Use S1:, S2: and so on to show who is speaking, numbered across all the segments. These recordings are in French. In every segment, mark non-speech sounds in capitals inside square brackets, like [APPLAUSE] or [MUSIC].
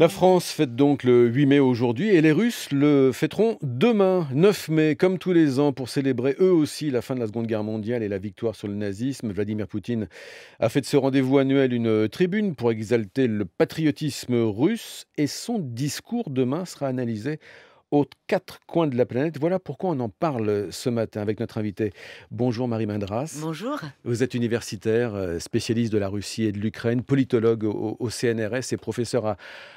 S1: La France fête donc le 8 mai aujourd'hui et les Russes le fêteront demain, 9 mai, comme tous les ans, pour célébrer eux aussi la fin de la Seconde Guerre mondiale et la victoire sur le nazisme. Vladimir Poutine a fait de ce rendez-vous annuel une tribune pour exalter le patriotisme russe et son discours demain sera analysé aux quatre coins de la planète. Voilà pourquoi on en parle euh, ce matin avec notre invité. Bonjour Marie Mindras. Bonjour. Vous êtes universitaire, euh, spécialiste de la Russie et de l'Ukraine, politologue au, CNRS et professeur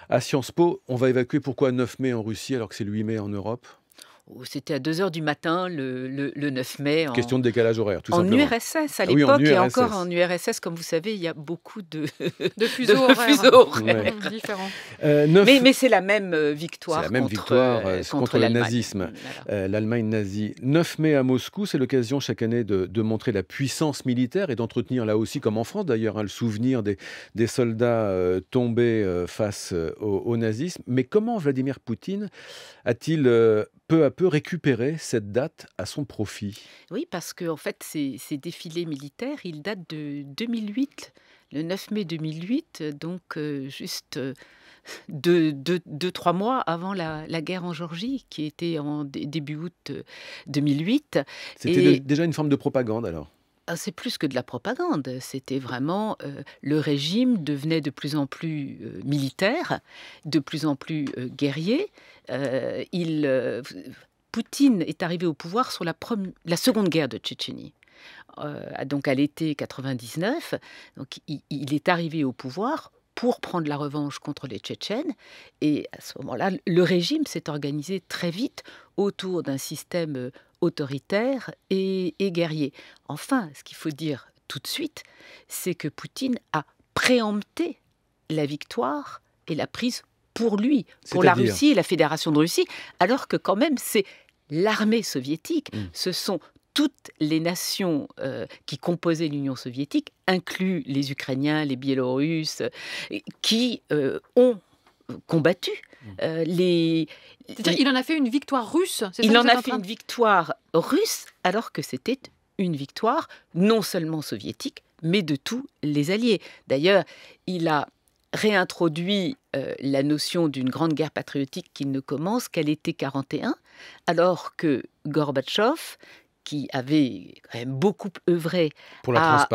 S1: à, Sciences Po. On va évacuer pourquoi 9 mai en Russie alors que c'est le 8 mai en Europe
S2: c'était à 2 h du matin le, 9 mai. En, Question de décalage horaire, tout en URSS à ah l'époque et encore en URSS, comme vous savez, il y a beaucoup de, [LAUGHS] fuseaux horaires. Fuseaux [LAUGHS] euh, Mais, mais c'est la même euh,
S1: victoire. La même victoire euh, contre, le nazisme, l'Allemagne nazie. 9 mai à Moscou, c'est l'occasion chaque année de, montrer la puissance militaire et d'entretenir là aussi, comme en France d'ailleurs, hein, le souvenir des, des soldats tombés face au, nazisme. Mais comment Vladimir Poutine a-t-il peu à Peut récupérer cette date à son profit.
S2: Oui, parce que en fait, ces, ces défilés militaires, ils datent de 2008, le 9 mai 2008, donc euh, juste euh, deux, trois mois avant la, guerre en Géorgie, qui était en début août 2008. Euh,
S1: C'était déjà une forme de propagande alors
S2: ah, c'est plus que de la propagande, c'était vraiment le régime devenait de plus en plus militaire, de plus en plus guerrier. il, Poutine est arrivé au pouvoir sur la, la seconde guerre de Tchétchénie. Ah, donc à l'été 99, donc il est arrivé au pouvoir pour prendre la revanche contre les Tchétchènes. Et à ce moment-là, le régime s'est organisé très vite autour d'un système autoritaire et, guerrier. Enfin, ce qu'il faut dire tout de suite, c'est que Poutine a préempté la victoire et la prise pour lui, pour la Russie et la Fédération de Russie, alors que quand même c'est l'armée soviétique, hmm. ce sont toutes les nations euh, qui composaient l'Union soviétique, inclus les Ukrainiens, les Biélorusses, qui euh, ont combattu. Mmh. Euh, il
S3: en a fait une victoire russe. Il en a fait une
S2: victoire russe alors que c'était une victoire non seulement soviétique, mais de tous les alliés. D'ailleurs, il a réintroduit euh, la notion d'une grande guerre patriotique qui ne commence qu'à l'été 41, alors que Gorbatchev qui avait quand même beaucoup œuvré à,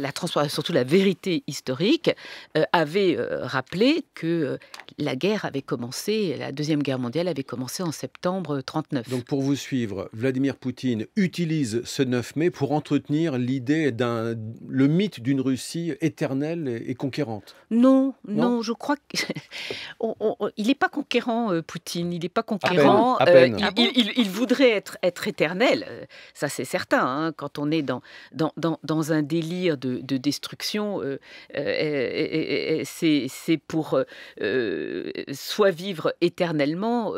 S2: la transparence, surtout la vérité historique, euh, avait euh, rappelé que euh, la guerre avait commencé, la deuxième guerre mondiale avait commencé en septembre 1939. Donc pour vous
S1: suivre, Vladimir Poutine utilise ce 9 mai pour entretenir l'idée d'un le mythe d'une Russie éternelle et, conquérante.
S2: Non, non, je crois qu'il [LAUGHS] n'est pas conquérant, Poutine. Il n'est pas conquérant. Ah il, il, voudrait être, être éternel ça c'est certain. Hein, quand on est dans, dans, un délire de, destruction, euh, euh, c'est pour euh, soit vivre éternellement,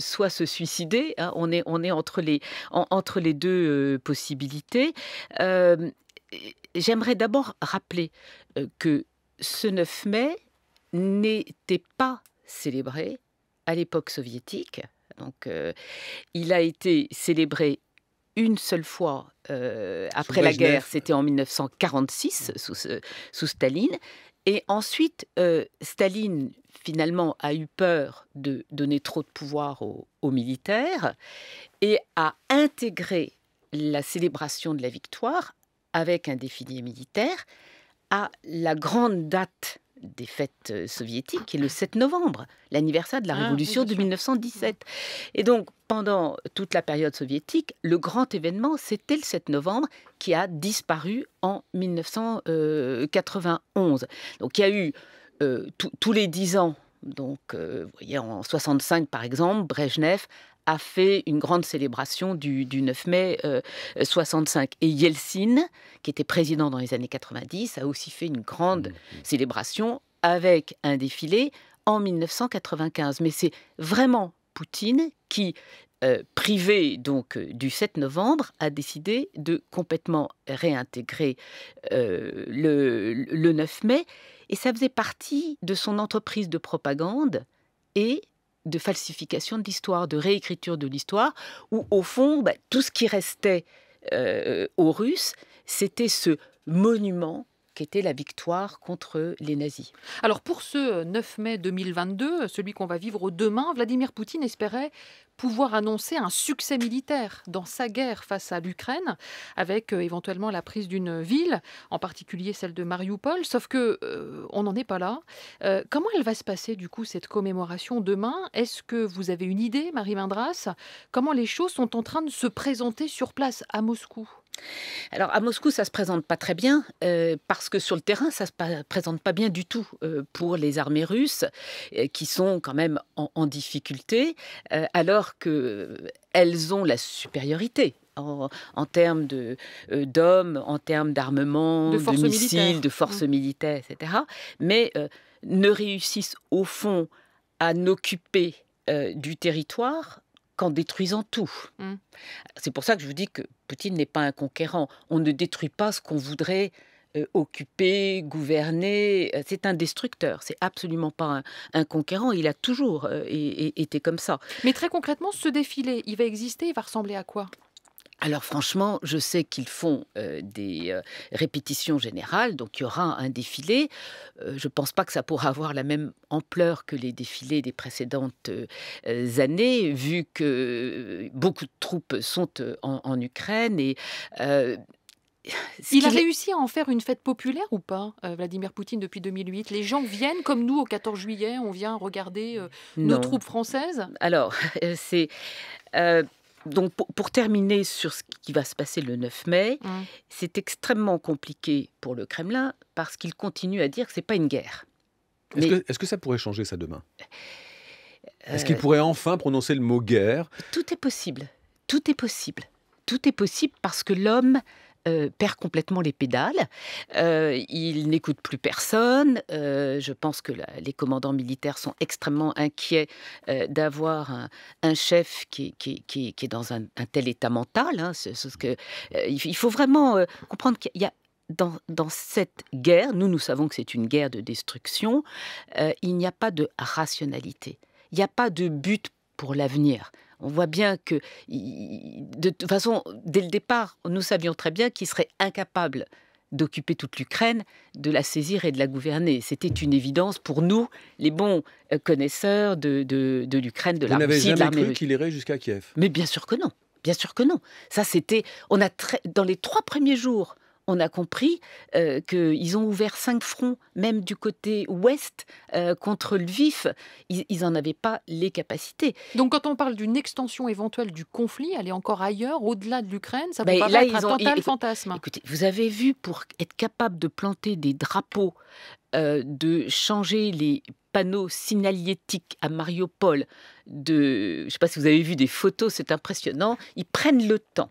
S2: soit se suicider. Hein. on, est, on est entre les, entre les deux possibilités. J'aimerais d'abord rappeler que ce 9 mai n'était pas célébré à l'époque soviétique. Donc, il a été célébré une seule fois euh, après la guerre, c'était en 1946 sous, sous Staline. Et ensuite, euh, Staline, finalement, a eu peur de donner trop de pouvoir aux, aux, militaires et a intégré la célébration de la victoire avec un défilé militaire à la grande date des fêtes euh, soviétiques, qui est le 7 novembre, l'anniversaire de la ah, révolution de 1917. Et donc, pendant toute la période soviétique, le grand événement, c'était le 7 novembre, qui a disparu en 1991. Euh, donc, il y a eu euh, tous les dix ans donc, vous voyez, en 65, par exemple, Brejnev a fait une grande célébration du, 9 mai 65. Euh, et Yeltsin, qui était président dans les années 90, a aussi fait une grande mm. célébration avec un défilé en 1995. Mais c'est vraiment Poutine qui, euh, privé donc euh, du 7 novembre, a décidé de complètement réintégrer le, le 9 mai. Et ça faisait partie de son entreprise de propagande et de falsification de l'histoire, de réécriture de l'histoire, où au fond, bah, tout ce qui restait euh, aux Russes, c'était ce monument
S3: était la victoire contre les nazis. Alors pour ce 9 euh, mai 2022, celui qu'on va vivre demain, Vladimir Poutine espérait pouvoir annoncer un succès militaire dans sa guerre face à l'Ukraine, avec euh, éventuellement la prise d'une ville, en particulier celle de Mariupol. Sauf que euh, on n'en est pas là. comment elle va se passer du coup cette commémoration demain Est-ce que vous avez une idée, Marie Mindras Comment les choses sont en train de se présenter sur place à Moscou
S2: alors à Moscou, ça se présente pas très bien euh, parce que sur le terrain, ça se présente pas bien du tout euh, pour les armées russes euh, qui sont quand même en, difficulté alors que elles ont la supériorité en, termes d'hommes, en termes d'armement, de, missiles, de forces militaires, mmh. etc. Mais ne réussissent au fond à n'occuper du territoire qu'en détruisant tout. Mm. C'est pour ça que je vous dis que Poutine n'est pas un conquérant. On ne détruit pas ce qu'on voudrait euh, occuper, gouverner. Euh, c'est un destructeur. C'est absolument pas un, conquérant. Il a toujours euh, été comme ça. Mais
S3: très concrètement, ce défilé, il va exister. Il va ressembler à quoi
S2: alors franchement, je sais qu'ils font euh, des euh, répétitions générales, donc il y aura un défilé. Euh, je ne pense pas que ça pourra avoir la même ampleur que les défilés des précédentes années, vu que beaucoup de troupes sont en, Ukraine et il a réussi
S3: à en faire une fête populaire ou pas, Vladimir Poutine, depuis 2008 Les gens viennent, comme nous, au 14 juillet, on vient regarder nos troupes françaises
S2: Alors, [LAUGHS] c'est donc pour, terminer sur ce qui va se passer le 9 mai, mmh. c'est extrêmement compliqué pour le Kremlin parce qu'il continue à dire que ce n'est pas une guerre.
S1: Est-ce que, ça pourrait changer ça demain euh, Est-ce qu'il pourrait enfin prononcer le mot guerre
S2: Tout est possible. Tout est possible. Tout est possible parce que l'homme euh, perd complètement les pédales. Euh, il n'écoute plus personne. Euh, je pense que les commandants militaires sont extrêmement inquiets d'avoir un, chef qui, est dans un, tel état mental. Hein. il faut vraiment comprendre qu'il y a dans, cette guerre, nous nous savons que c'est une guerre de destruction, il n'y a pas de rationalité, il n'y a pas de but pour l'avenir. On voit bien que, de toute façon, dès le départ, nous savions très bien qu'il serait incapable d'occuper toute l'Ukraine, de la saisir et de la gouverner. C'était une évidence pour nous, les bons euh,
S1: connaisseurs de, l'Ukraine, de la l'armée. Vous qu'il irait jusqu'à Kiev
S2: Mais bien sûr que non. Bien sûr que non. Ça, c'était. On a dans les trois premiers jours on a compris euh, qu'ils ont ouvert cinq fronts, même du côté ouest, euh, contre le vif.
S3: Ils n'en avaient pas les capacités. Donc, quand on parle d'une extension éventuelle du conflit, aller encore ailleurs, au-delà de l'Ukraine, ça peut ben être un fantasme. Écoutez, vous avez vu, pour être capable de
S2: planter des drapeaux, euh, de changer les panneaux signalétiques à Mariupol, de, je ne sais pas si vous avez vu des photos, c'est impressionnant, ils prennent le temps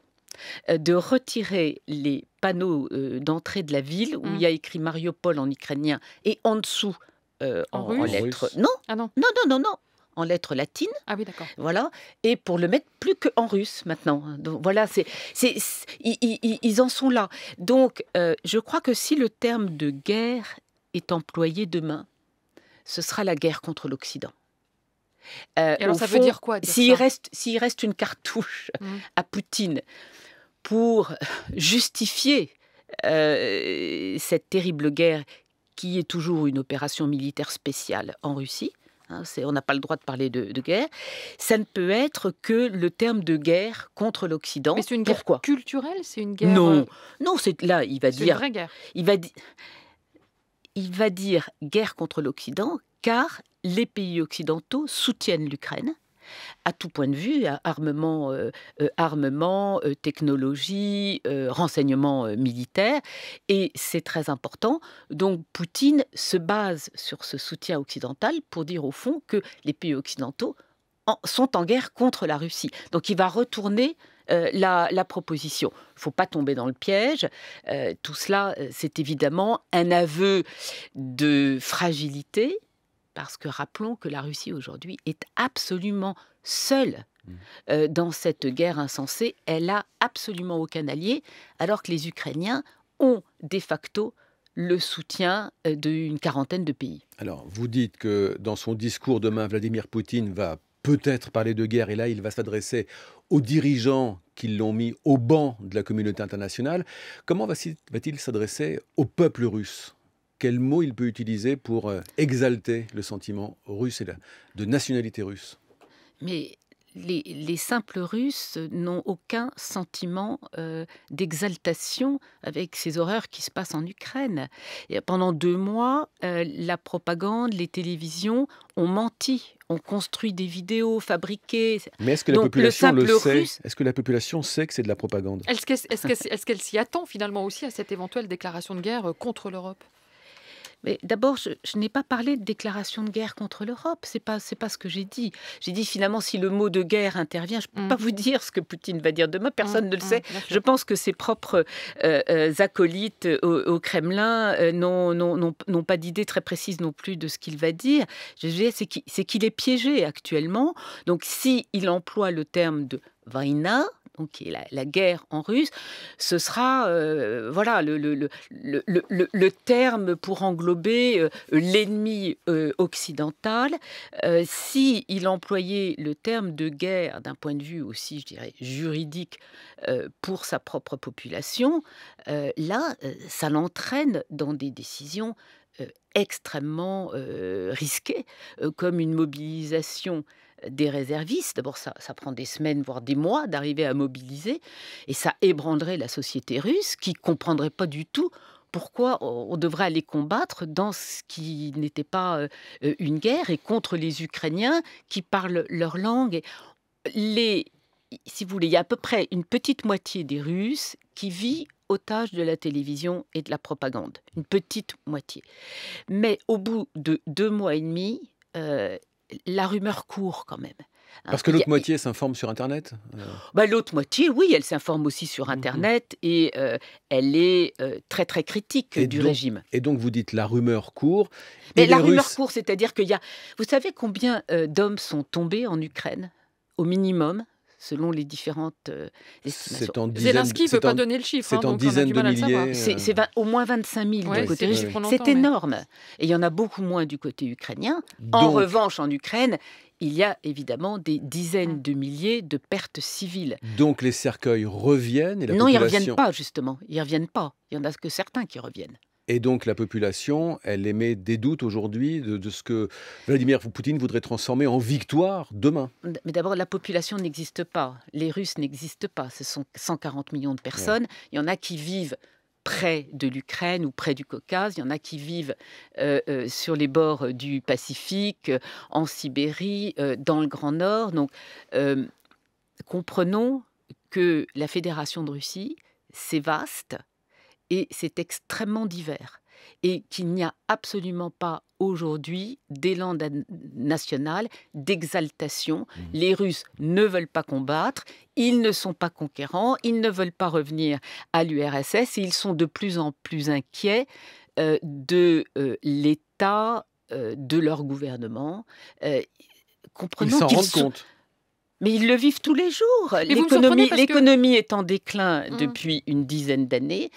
S2: de retirer les panneaux d'entrée de la ville où il y a écrit Mariupol en ukrainien et en dessous en, en, lettres. Non, non, non, non, non, en lettres latines. Ah oui, d'accord. Voilà. Et pour le mettre plus qu'en russe maintenant. Donc voilà, c'est, c'est, ils, en sont là. Donc je crois que si le terme de guerre est employé demain, ce sera la guerre contre l'Occident. alors ça veut dire quoi S'il reste, reste, une cartouche à Poutine, pour justifier euh, cette terrible guerre qui est toujours une opération militaire spéciale en Russie. Hein, on n'a pas le droit de parler de, guerre. Ça ne peut être que le terme de guerre contre l'Occident. c'est une guerre culturelle C'est une guerre Non, euh, non là, il va dire. Une vraie guerre. Il va, il va dire guerre contre l'Occident car les pays occidentaux soutiennent l'Ukraine à tout point de vue, hein, armement, euh, euh, armement euh, technologie, renseignement militaire. Et c'est très important. Donc Poutine se base sur ce soutien occidental pour dire au fond que les pays occidentaux sont en guerre contre la Russie. Donc il va retourner la, proposition. Il ne faut pas tomber dans le piège. tout cela, c'est évidemment un aveu de fragilité parce que rappelons que la Russie aujourd'hui est absolument seule mmh. euh, dans cette guerre insensée. Elle a absolument aucun allié, alors que les Ukrainiens ont de facto le soutien euh, d'une quarantaine de pays.
S1: Alors, vous dites que dans son discours demain, Vladimir Poutine va peut-être parler de guerre, et là, il va s'adresser aux dirigeants qui l'ont mis au banc de la communauté internationale. Comment va-t-il s'adresser au peuple russe quel mot il peut utiliser pour euh, exalter le sentiment russe et de nationalité russe
S2: Mais les, simples Russes n'ont aucun sentiment euh, d'exaltation avec ces horreurs qui se passent en Ukraine. Et pendant deux mois, euh, la propagande, les télévisions ont menti
S3: on construit des vidéos fabriquées. Mais est-ce que la population le, sait
S1: Est-ce que la population sait que c'est de la propagande Est-ce
S3: qu'elle est s'y attend finalement aussi à cette éventuelle déclaration de guerre contre l'Europe mais d'abord, je, n'ai pas parlé de déclaration de guerre contre l'Europe. C'est pas,
S2: c'est pas ce que j'ai dit. J'ai dit finalement, si le mot de guerre intervient, je peux mm. pas vous dire ce que Poutine va dire demain. Personne mm, ne le mm, sait. je pense que ses propres euh, euh, acolytes euh, au, Kremlin n'ont pas d'idée très précise non plus de ce qu'il va dire. Je c'est qu'il est piégé actuellement. Donc, si il emploie le terme de Vaina, qui est la, guerre en russe, ce sera euh, voilà le, le, terme pour englober euh, l'ennemi euh, occidental. si il employait le terme de guerre d'un point de vue aussi, je dirais, juridique pour sa propre population, là, ça l'entraîne dans des décisions extrêmement risquées, comme une mobilisation des réservistes. D'abord, ça, prend des semaines, voire des mois d'arriver à mobiliser, et ça ébranlerait la société russe qui comprendrait pas du tout pourquoi on devrait aller combattre dans ce qui n'était pas euh, euh, une guerre et contre les Ukrainiens qui parlent leur langue. Les, si vous voulez, il y a à peu près une petite moitié des Russes qui vit otage de la télévision et de la propagande. Une petite moitié. Mais au bout de deux mois et demi, euh, la rumeur court quand même. Hein. Parce que l'autre
S1: moitié s'informe sur Internet euh.
S2: bah, L'autre moitié, oui, elle s'informe aussi sur mhm. Internet et euh, elle est euh, très très critique du régime.
S1: Et donc vous dites la rumeur court. Mais la rumeur
S2: court, c'est-à-dire qu'il y a... Vous savez combien d'hommes sont tombés en Ukraine Au minimum, selon les différentes euh,
S1: estimations. Zelensky ne peut pas donner le chiffre. C'est hein, en dizaines de milliers. C'est
S2: au moins 25 000 du côté russe. C'est énorme. Et il y en a beaucoup moins du côté ukrainien. En revanche, en Ukraine, il y a évidemment des dizaines de milliers de pertes civiles.
S1: Donc les cercueils reviennent et la Non, ils ne reviennent pas,
S2: justement. Ils ne reviennent pas. Il y en a que certains qui reviennent.
S1: Et donc la population, elle émet des doutes aujourd'hui de, ce que Vladimir Poutine voudrait transformer en victoire demain.
S2: Mais d'abord, la population n'existe pas. Les Russes n'existent pas. Ce sont 140 millions de personnes. Il y en a qui vivent près de l'Ukraine ou près du Caucase. Il y en a qui vivent euh, euh, sur les bords euh, du Pacifique, en Sibérie, dans le Grand Nord. Donc, comprenons que la Fédération de Russie, c'est vaste, et c'est extrêmement divers et qu'il n'y a absolument pas aujourd'hui d'élan national, d'exaltation. Mmh. Les Russes ne veulent pas combattre, ils ne sont pas conquérants, ils ne veulent pas revenir à l'URSS et ils sont de plus en plus inquiets euh, de euh, l'état euh, de leur gouvernement. comprenons ils s'en rendent compte. Mais ils le vivent tous les jours. L'économie est en déclin mmh. depuis une dizaine d'années.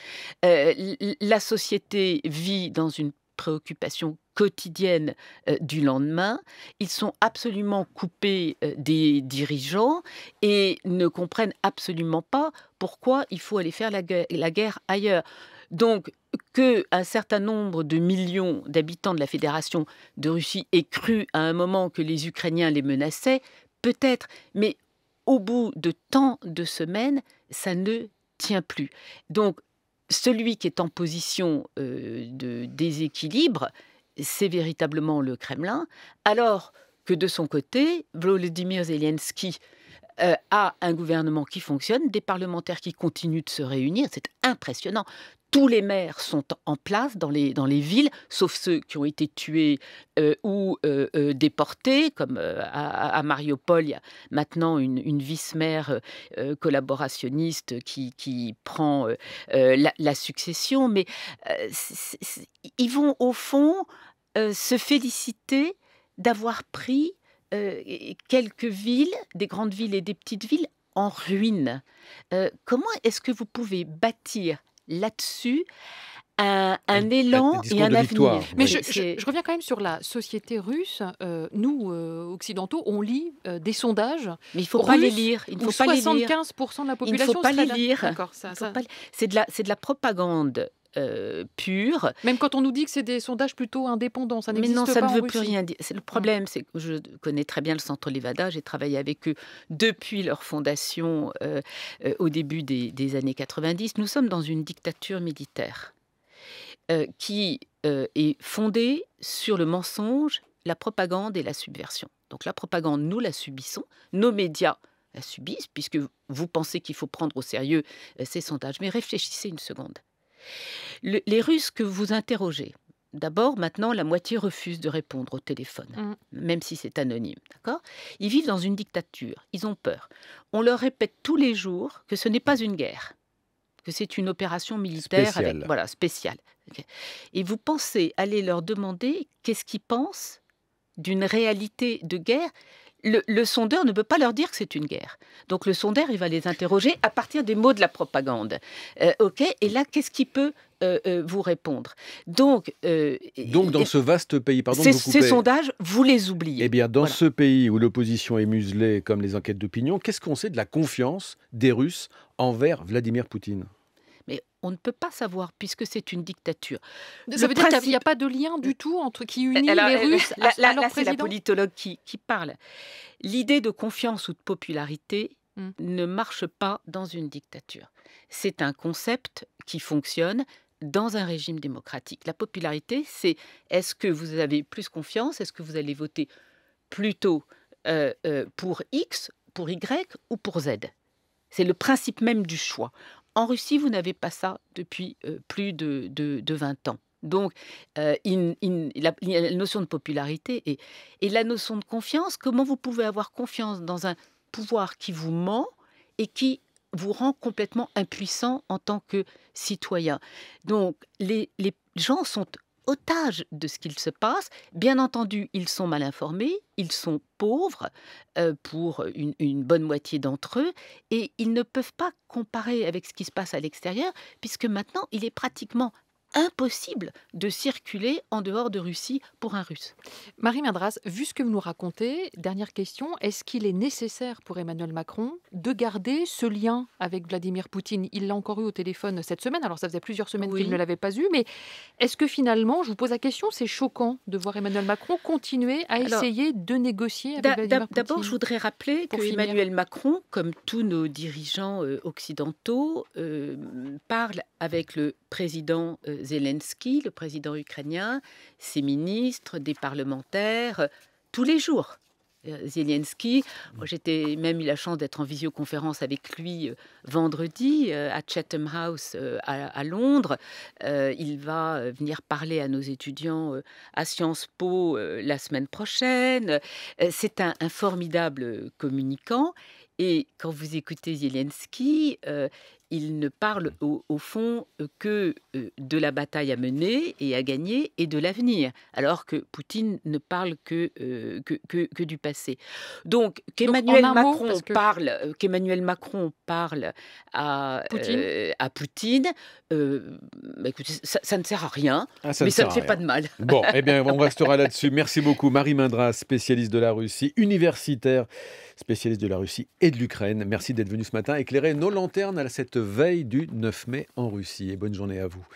S2: Euh, la société vit dans une préoccupation quotidienne euh, du lendemain. Ils sont absolument coupés euh, des dirigeants et ne comprennent absolument pas pourquoi il faut aller faire la guerre, la guerre ailleurs. Donc, que un certain nombre de millions d'habitants de la Fédération de Russie aient cru à un moment que les Ukrainiens les menaçaient Peut-être, mais au bout de tant de semaines, ça ne tient plus. Donc, celui qui est en position euh, de déséquilibre, c'est véritablement le Kremlin, alors que de son côté, Vladimir Zelensky, à euh, un gouvernement qui fonctionne, des parlementaires qui continuent de se réunir. C'est impressionnant. Tous les maires sont en place dans les, dans les villes, sauf ceux qui ont été tués euh, ou euh, déportés, comme à, Mariupol, il y a maintenant une, vice-maire collaborationniste qui, prend la, succession. Mais ils vont, au fond, se féliciter d'avoir pris euh, quelques villes, des grandes villes et des petites villes, en ruine. Euh, comment est-ce que vous pouvez bâtir là-dessus un, élan et un avenir. Mais je,
S3: reviens quand même sur la société russe. Euh, nous, occidentaux, on lit des sondages. Mais il ne faut pas les lire. Il faut pas les lire. 75% de la population. ne pas les lire.
S2: C'est de c'est de la propagande euh,
S3: Même quand on nous dit que c'est des sondages plutôt indépendants, ça n'existe pas. Mais ne veut plus rien
S2: dire. Le problème, c'est que je connais très bien le Centre Levada, j'ai travaillé avec eux depuis leur fondation euh, euh, au début des, années 90. Nous sommes dans une dictature militaire qui est fondée sur le mensonge, la propagande et la subversion. Donc la propagande, nous la subissons, nos médias la subissent, puisque vous pensez qu'il faut prendre au sérieux ces sondages. Mais réfléchissez une seconde les Russes que vous interrogez, d'abord, maintenant, la moitié refuse de répondre au téléphone, mm. même si c'est anonyme. D'accord Ils vivent dans une dictature, ils ont peur. On leur répète tous les jours que ce n'est pas une guerre, que c'est une opération militaire spéciale. voilà, spéciale. Et vous pensez aller leur demander qu'est-ce qu'ils pensent d'une réalité de guerre le, sondeur ne peut pas leur dire que c'est une guerre. Donc le sondeur, il va les interroger à partir des mots de la propagande. Euh, ok, et là, qu'est-ce qu'il peut euh, euh, vous répondre. Donc, dans ce
S1: vaste pays, pardon, ces, sondages,
S2: vous les oubliez. Eh
S1: bien, dans ce pays où l'opposition est muselée comme les enquêtes d'opinion, qu'est-ce qu'on sait de la confiance des Russes envers Vladimir Poutine
S2: on ne peut pas savoir puisque c'est une dictature. Ça veut dire qu'il n'y a pas de lien du tout entre qui unit eh, les eh, Russes à, leur C'est la politologue qui, qui parle. L'idée de confiance ou de popularité hmm. ne marche pas dans une dictature. C'est un concept qui fonctionne dans un régime démocratique. La popularité, c'est est-ce que vous avez plus confiance Est-ce que vous allez voter plutôt euh, euh, pour X, pour Y ou pour Z C'est le principe même du choix. En Russie, vous n'avez pas ça depuis euh, plus de, 20 ans. Donc, euh, in, in, la, notion de popularité et, et la notion de confiance, comment vous pouvez avoir confiance dans un pouvoir qui vous ment et qui vous rend complètement impuissant en tant que citoyen. Donc, les, les gens sont otages de ce qu'il se passe. Bien entendu, ils sont mal informés, ils sont pauvres euh, pour une, une, bonne moitié d'entre eux, et ils ne peuvent pas comparer avec ce qui se passe à l'extérieur, puisque maintenant, il est pratiquement impossible
S3: de circuler en dehors de Russie pour un Russe. Marie Mendras, vu ce que vous nous racontez, dernière question, est-ce qu'il est nécessaire pour Emmanuel Macron de garder ce lien avec Vladimir Poutine Il l'a encore eu au téléphone cette semaine, alors ça faisait plusieurs semaines qu'il ne l'avait pas eu, mais est-ce que finalement, je vous pose la question, c'est choquant de voir Emmanuel Macron continuer à essayer de négocier avec Vladimir Poutine D'abord, je voudrais rappeler
S2: que Emmanuel Macron, comme tous nos dirigeants euh, occidentaux, euh, parle avec le président euh, Zelensky, le président ukrainien, ses ministres, des parlementaires, euh, tous les jours. Euh, Zelensky. J'étais même eu la chance d'être en visioconférence avec lui vendredi à Chatham House à, Londres. il va venir parler à nos étudiants à Sciences Po la semaine prochaine. C'est un, formidable communicant. Et quand vous écoutez Zelensky, il ne parle mm. au, fond euh, que euh, de la bataille à mener et à gagner et de l'avenir, alors que Poutine ne parle que, euh, que, que, du passé. Donc qu'Emmanuel Macron, parle, Macron parle à Poutine, à Poutine bah, ça, ne sert à rien,
S3: ah, mais ça ne fait pas de mal.
S1: Bon, eh bien, on [LAUGHS] restera là-dessus. Merci beaucoup, Marie Mindra, spécialiste de la Russie, universitaire, spécialiste de la Russie et de l'Ukraine. Merci d'être venu ce matin éclairer nos lanternes à cette veille du 9 mai en Russie. Et bonne journée à vous.